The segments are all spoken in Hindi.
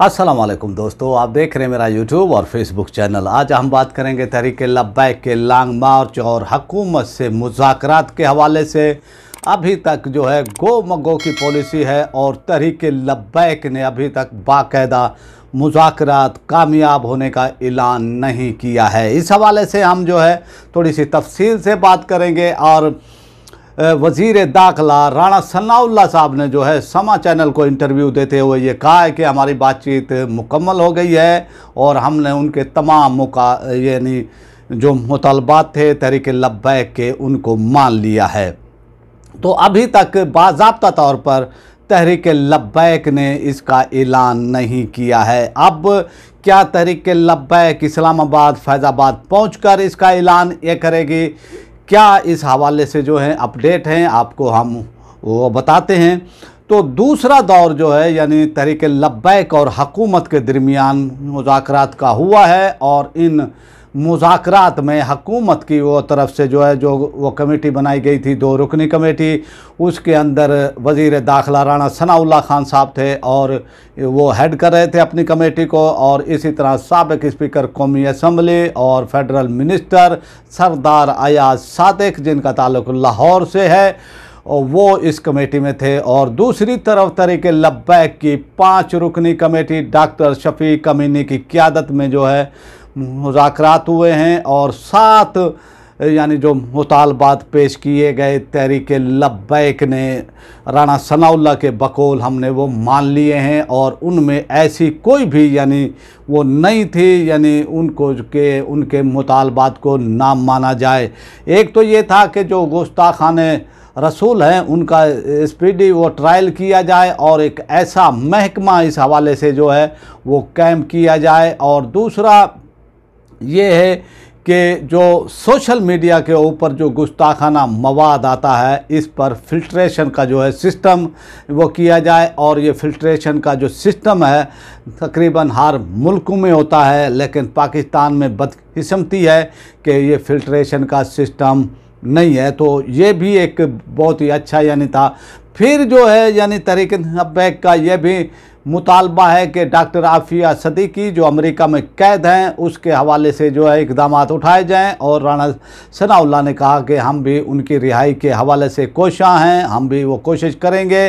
अस्सलाम वालेकुम दोस्तों आप देख रहे हैं मेरा यूट्यूब और फेसबुक चैनल आज हम बात करेंगे तहरीक लब्बैक के लॉन्ग मार्च और हकूमत से मुजात के हवाले से अभी तक जो है गो मगो की पॉलिसी है और तहरीक लब्बैक ने अभी तक बाकायदा मुजात कामयाब होने का ऐलान नहीं किया है इस हवाले से हम जो है थोड़ी सी तफसील से बात करेंगे और वजीर दाखला राणा सनाउल्ला साहब ने जो है समा चैनल को इंटरव्यू देते हुए ये कहा है कि हमारी बातचीत मुकम्मल हो गई है और हमने उनके तमाम मुका यानी जो मुतालबात थे तहरीक लब्बैक के उनको मान लिया है तो अभी तक बाबा तौर पर तहरीक लब्बैक ने इसका ऐलान नहीं किया है अब क्या तहरीक लब्बैक इस्लामाबाद फैज़ाबाद पहुंचकर इसका ऐलान ये करेगी क्या इस हवाले से जो है अपडेट हैं आपको हम वो बताते हैं तो दूसरा दौर जो है यानी तहरीक लब्बैक और हकूमत के दरमियान मुजाकर का हुआ है और इन मुजाकरात में हकूमत की वो तरफ से जो है जो वो कमेटी बनाई गई थी दो रुकनी कमेटी उसके अंदर वज़ी दाखिला राना सनाउल्ला खान साहब थे और वो हेड कर रहे थे अपनी कमेटी को और इसी तरह सबक स्पीकर कौमी असम्बली और फेडरल मिनिस्टर सरदार अयाज सादिक जिनका ताल्लुक लाहौर से है और वो इस कमेटी में थे और दूसरी तरफ तरीके लब्बैक की पांच रुकनी कमेटी डॉक्टर शफी कमीनी की क्यादत में जो है मुजात हुए हैं और सात यानी जो मुतालबात पेश किए गए तहरीक लब्बैक ने राना सनाउल्ला के बकोल हमने वो मान लिए हैं और उनमें ऐसी कोई भी यानी वो नहीं थी यानी उनको के उनके मुतालबात को नाम माना जाए एक तो ये था कि जो गोस्ताखाने रसूल हैं उनका स्पीडी वो ट्रायल किया जाए और एक ऐसा महकमा इस हवाले से जो है वो कैम किया जाए और दूसरा ये है कि जो सोशल मीडिया के ऊपर जो गुस्ताखाना मवाद आता है इस पर फिल्ट्रेशन का जो है सिस्टम वो किया जाए और ये फिल्ट्रेशन का जो सिस्टम है तकरीबन हर मुल्क में होता है लेकिन पाकिस्तान में बदकिस्मती है कि ये फिल्ट्रेशन का सिस्टम नहीं है तो ये भी एक बहुत ही अच्छा यानी था फिर जो है यानी तरीक का यह भी मुतालबा है कि डॉक्टर आफिया सदीकी जो अमेरिका में कैद हैं उसके हवाले से जो है इकदाम उठाए जाएं और राना सनाउल्ला ने कहा कि हम भी उनकी रिहाई के हवाले से कोशाँ हैं हम भी वो कोशिश करेंगे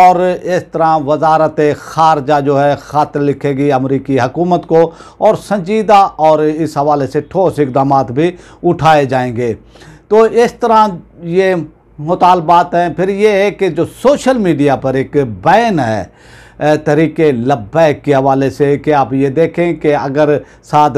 और इस तरह वजारत खारजा जो है ख़ात लिखेगी अमरीकी हकूमत को और संजीदा और इस हवाले से ठोस इकदाम भी उठाए जाएंगे तो इस तरह ये मुतालबात हैं फिर ये है कि जो सोशल मीडिया पर एक बैन है तरीके लब्बैक के हवाले से कि आप ये देखें कि अगर साद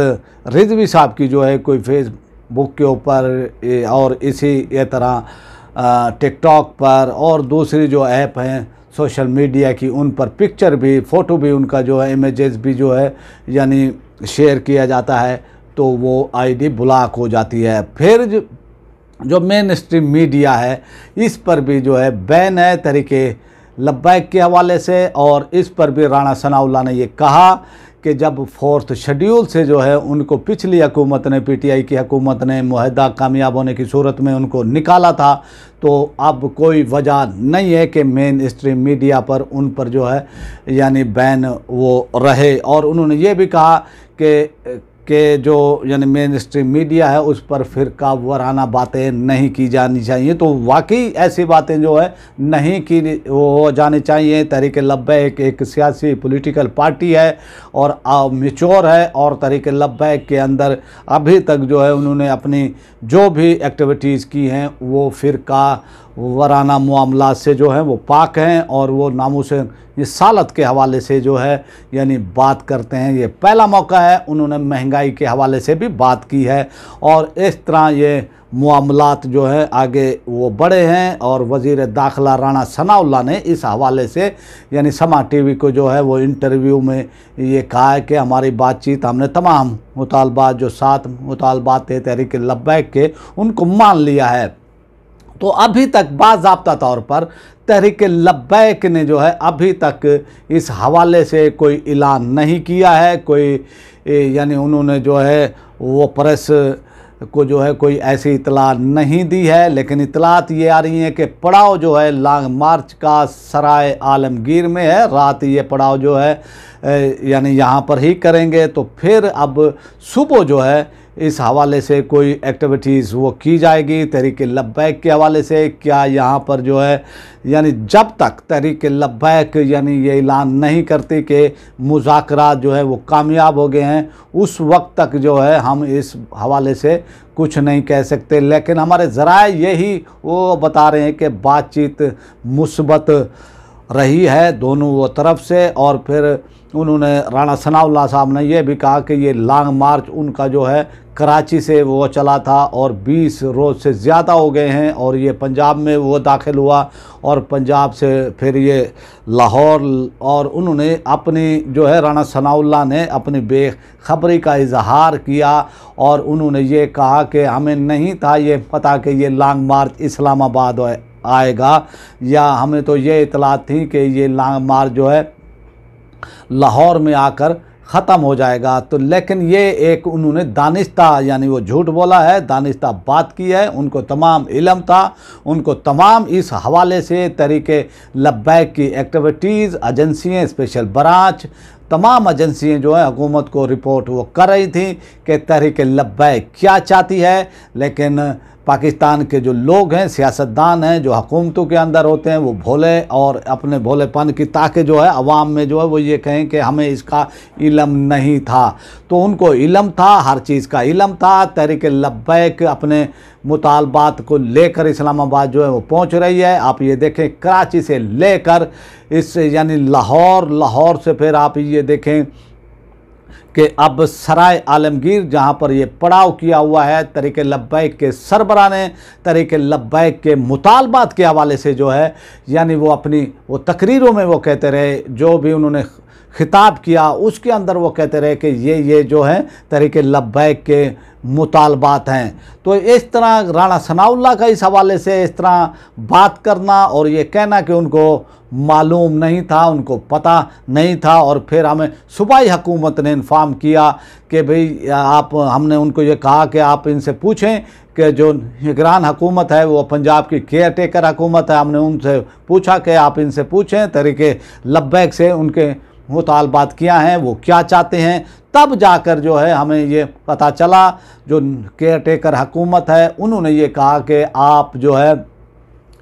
रिजवी साहब की जो है कोई फेसबुक के ऊपर और इसी ये तरह टिकटॉक पर और दूसरी जो ऐप हैं सोशल मीडिया की उन पर पिक्चर भी फ़ोटो भी उनका जो है इमेजेस भी जो है यानी शेयर किया जाता है तो वो आईडी ब्लॉक हो जाती है फिर जो जो मेन स्ट्रीम मीडिया है इस पर भी जो है बैन है तरीके लब्बैक के हवाले से और इस पर भी राणा सनाउल्ला ने ये कहा कि जब फोर्थ शेड्यूल से जो है उनको पिछली हकूमत ने पीटीआई की हकूमत ने माहदा कामयाब होने की सूरत में उनको निकाला था तो अब कोई वजह नहीं है कि मेन स्ट्रीम मीडिया पर उन पर जो है यानी बैन वो रहे और उन्होंने ये भी कहा कि के जो यानी मेन स्ट्रीम मीडिया है उस पर फिर काबराना बातें नहीं की जानी चाहिए तो वाकई ऐसी बातें जो है नहीं की वो जानी चाहिए तहरीक लब्बैक एक सियासी पॉलिटिकल पार्टी है और मिच्योर है और तहरीक लब्बैक के अंदर अभी तक जो है उन्होंने अपनी जो भी एक्टिविटीज़ की हैं वो फिर का वराना मामला से जो है वो पाक हैं और वो नामोशन सालत के हवाले से जो है यानी बात करते हैं ये पहला मौका है उन्होंने महंगाई के हवाले से भी बात की है और इस तरह ये मामला जो है आगे वो बड़े हैं और वजीर दाखला राणा सनाउल्ला ने इस हवाले से यानी समा वी को जो है वो इंटरव्यू में ये कहा है कि हमारी बातचीत हमने तमाम मुतालबात जो सात मुतालबात थे तहरीक लब्बैक के उनको मान लिया है तो अभी तक बाबा तौर पर तहरीक लब्बैक ने जो है अभी तक इस हवाले से कोई ऐलान नहीं किया है कोई यानी उन्होंने जो है वो प्रेस को जो है कोई ऐसी इतला नहीं दी है लेकिन इतलात ये आ रही हैं कि पड़ाव जो है लॉन्ग मार्च का सराय आलमगीर में है रात ये पड़ाव जो है यानी यहाँ पर ही करेंगे तो फिर अब सुबह जो है इस हवाले से कोई एक्टिविटीज़ वो की जाएगी तहरीक लब्बैक के हवाले से क्या यहाँ पर जो है यानी जब तक तहरीक लब्बैक यानी ये ऐलान नहीं करती कि मुजाकर जो है वो कामयाब हो गए हैं उस वक्त तक जो है हम इस हवाले से कुछ नहीं कह सकते लेकिन हमारे ज़रा यही वो बता रहे हैं कि बातचीत मुसबत रही है दोनों तरफ से और फिर उन्होंने राणा सनाउल्ला साहब ने यह भी कहा कि ये लॉन्ग मार्च उनका जो है कराची से वो चला था और 20 रोज़ से ज़्यादा हो गए हैं और ये पंजाब में वो दाखिल हुआ और पंजाब से फिर ये लाहौर और उन्होंने अपनी जो है राणा सनाउल्ला ने अपनी बेखबरी का इजहार किया और उन्होंने ये कहा कि हमें नहीं था ये पता कि ये लॉन्ग मार्च इस्लामाबाद आएगा या हमें तो ये इतला थी कि ये मार जो है लाहौर में आकर ख़त्म हो जाएगा तो लेकिन ये एक उन्होंने दानिश्ता यानी वो झूठ बोला है दानिश्ता बात की है उनको तमाम इलम था उनको तमाम इस हवाले से तरीके लब्बैक की एक्टिविटीज़ एजेंसियाँ स्पेशल ब्रांच तमाम एजेंसियाँ जो हैं हुकूमत को रिपोर्ट वो कर रही थी कि तहरीक लब्बैक क्या चाहती है लेकिन पाकिस्तान के जो लोग हैं सियासतदान हैं जो हकूमतों के अंदर होते हैं वो भोले और अपने भोलेपन की ताकि जो है अवाम में जो है वो ये कहें कि हमें इसका इलम नहीं था तो उनको इलम था हर चीज़ का इलम था तहरीक लब्बैक अपने मुतालबात को लेकर इस्लामाबाद जो है वो पहुंच रही है आप ये देखें कराची से लेकर इस यानी लाहौर लाहौर से फिर आप ये देखें कि अब सराय आलमगीर जहां पर ये पड़ाव किया हुआ है तरीके लब्बैक के सरबरा ने तरीके लब्बैक के मुतालबात के हवाले से जो है यानी वो अपनी वो तकरीरों में वो कहते रहे जो भी उन्होंने खिताब किया उसके अंदर वो कहते रहे कि ये ये जो है तरीके लब्बैक के मुतालबात हैं तो इस तरह राणा सनाउल्ला का इस हवाले से इस तरह बात करना और ये कहना कि उनको मालूम नहीं था उनको पता नहीं था और फिर हमें सूबाई हुकूमत ने इन्फॉर्म किया कि भाई आप हमने उनको ये कहा कि आप इनसे पूछें कि जो निगरान हुकूमत है वो पंजाब की केयर टेकर हुकूमत है हमने उनसे पूछा कि आप इनसे पूछें तरीके लब्बैक से उनके मुतालबात किया है वो क्या चाहते हैं तब जाकर जो है हमें ये पता चला जो केयर टेकर हकूमत है उन्होंने ये कहा कि आप जो है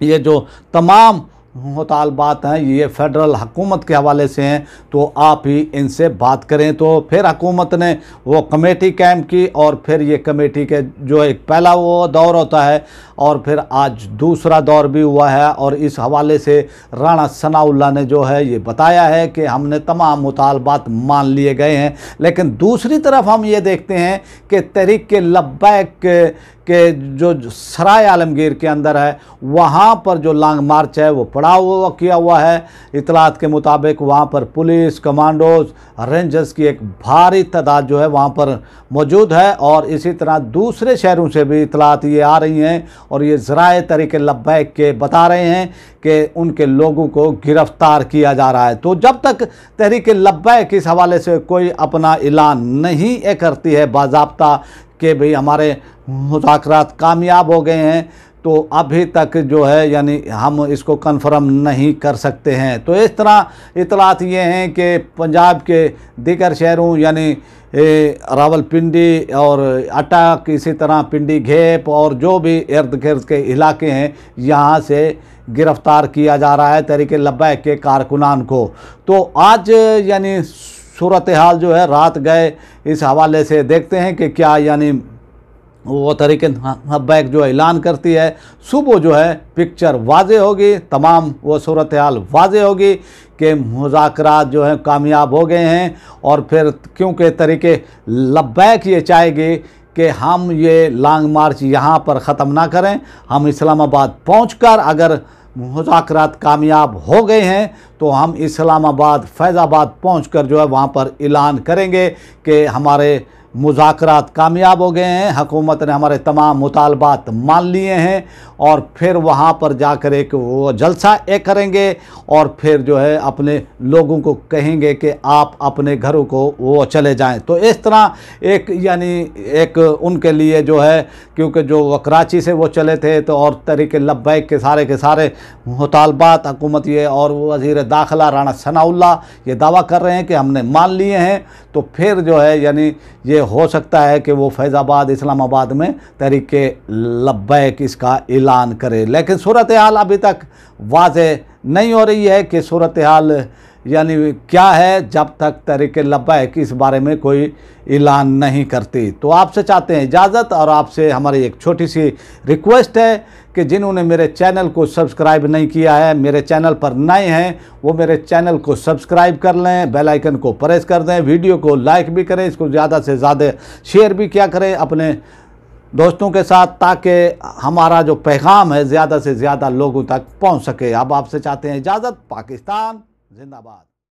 ये जो तमाम मुतालबात हैं ये फेडरल हकूमत के हवाले से हैं तो आप ही इनसे बात करें तो फिर हकूमत ने वो कमेटी कैम की और फिर ये कमेटी के जो एक पहला वो दौर होता है और फिर आज दूसरा दौर भी हुआ है और इस हवाले से राणा सनाउल्ला ने जो है ये बताया है कि हमने तमाम मुतालबात मान लिए गए हैं लेकिन दूसरी तरफ हम ये देखते हैं कि तहरीक के लब्बैक के जो सराय आलमगीर के अंदर है वहाँ पर जो लॉन्ग मार्च है वो पड़ा हुआ किया हुआ है इतलात के मुताबिक वहाँ पर पुलिस कमांडोज रेंजर्स की एक भारी तादाद जो है वहाँ पर मौजूद है और इसी तरह दूसरे शहरों से भी इतलात ये आ रही हैं और ये ज़राए तरीके लब्बैक के बता रहे हैं कि उनके लोगों को गिरफ़्तार किया जा रहा है तो जब तक तहरीक लब्बैक इस हवाले से कोई अपना ऐलान नहीं करती है बाबा के भाई हमारे मुखरत कामयाब हो गए हैं तो अभी तक जो है यानी हम इसको कन्फर्म नहीं कर सकते हैं तो इस तरह इतलात ये हैं कि पंजाब के दीगर शहरों यानी रावलपिंडी और अटक इसी तरह पिंडी घेप और जो भी इर्द गिर्द के इलाके हैं यहाँ से गिरफ़्तार किया जा रहा है तरीके लब्बैक के कारकुनान को तो आज यानी सूरत हाल जो है रात गए इस हवाले से देखते हैं कि क्या यानी वो तरीके हबैक हाँ, हाँ, जो ऐलान करती है सुबह जो है पिक्चर वाज होगी तमाम वो सूरत हाल वाज होगी कि मुजाकर जो हैं कामयाब हो गए हैं और फिर क्योंकि तरीके लबैक ये चाहेगी कि हम ये लॉन्ग मार्च यहाँ पर ख़त्म ना करें हम इस्लामाबाद पहुँच कर अगर मुजाकर कामयाब हो गए हैं तो हम इस्लामाबाद फैज़ाबाद पहुँच कर जो है वहाँ पर ऐलान करेंगे कि हमारे मुजात कामयाब हो गए हैं हकूमत ने हमारे तमाम मुतालबात मान लिए हैं और फिर वहाँ पर जाकर एक वो जलसा एक करेंगे और फिर जो है अपने लोगों को कहेंगे कि आप अपने घरों को वो चले जाएं तो इस तरह एक यानी एक उनके लिए जो है क्योंकि जो कराची से वो चले थे तो और तरीके लब्बैक के सारे के सारे मुतालबात हकूमत ये और वजी दाखिला राना सनाउल्ला ये दावा कर रहे हैं कि हमने मान लिए हैं तो फिर जो है यानी ये हो सकता है कि वो फैज़ाबाद इस्लामाबाद में तहरीक लब्बैक इसका ऐलान करे लेकिन सूरत हाल अभी तक वाज नहीं हो रही है कि सूरत हाल यानी क्या है जब तक तरीके कि इस बारे में कोई ऐलान नहीं करती तो आपसे चाहते हैं इजाज़त और आपसे हमारी एक छोटी सी रिक्वेस्ट है कि जिन्होंने मेरे चैनल को सब्सक्राइब नहीं किया है मेरे चैनल पर नए हैं वो मेरे चैनल को सब्सक्राइब कर लें बेल आइकन को प्रेस कर दें वीडियो को लाइक भी करें इसको ज़्यादा से ज़्यादा शेयर भी किया करें अपने दोस्तों के साथ ताकि हमारा जो पैगाम है ज़्यादा से ज़्यादा लोगों तक पहुँच सके अब आपसे चाहते हैं इजाज़त पाकिस्तान जिंदाबाद